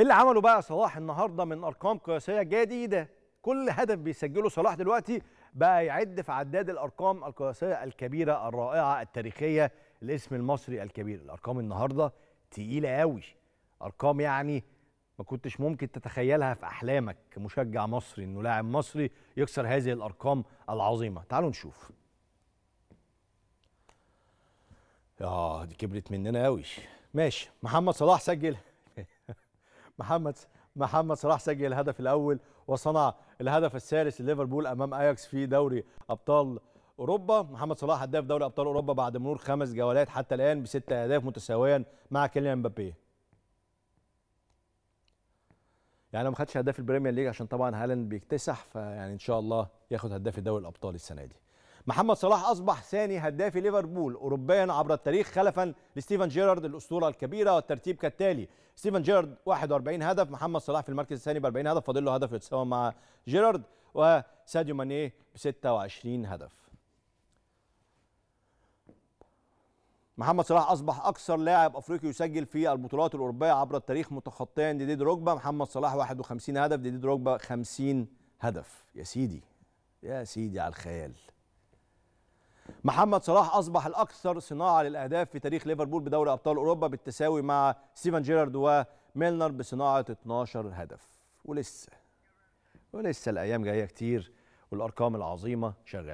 اللي عمله بقى صلاح النهارده من ارقام قياسيه جديده كل هدف بيسجله صلاح دلوقتي بقى يعد في عداد الارقام القياسيه الكبيره الرائعه التاريخيه الاسم المصري الكبير الارقام النهارده تقيله قوي ارقام يعني ما كنتش ممكن تتخيلها في احلامك كمشجع مصري انه لاعب مصري يكسر هذه الارقام العظيمه تعالوا نشوف اه دي كبرت مننا قوي ماشي محمد صلاح سجل محمد محمد صلاح سجل الهدف الاول وصنع الهدف الثالث لليفربول امام اياكس في دوري ابطال اوروبا محمد صلاح هداف دوري ابطال اوروبا بعد مرور خمس جولات حتى الان بست اهداف متساويا مع كيليان مبابي يعني ما خدش هداف البريمير ليج عشان طبعا هالاند بيكتسح فيعني ان شاء الله ياخد هداف الدوري الابطال السنه دي محمد صلاح أصبح ثاني هداف ليفربول أوروبيا عبر التاريخ خلفا لستيفن جيرارد الأسطورة الكبيرة والترتيب كالتالي ستيفن جيرارد 41 هدف محمد صلاح في المركز الثاني ب 40 هدف فاضل له هدف يتساوى مع جيرارد وساديو ماني ب 26 هدف محمد صلاح اصبح اكثر لاعب افريقي يسجل في البطولات الاوروبيه عبر التاريخ متخطيا ديدي دروجبا محمد صلاح 51 هدف ديدي دروجبا 50 هدف يا سيدي يا سيدي على الخيال محمد صلاح اصبح الاكثر صناعه للاهداف في تاريخ ليفربول بدوري ابطال اوروبا بالتساوي مع ستيفن جيرارد وميلنر بصناعه 12 هدف ولسه ولسه الايام جايه كتير والارقام العظيمه شغاله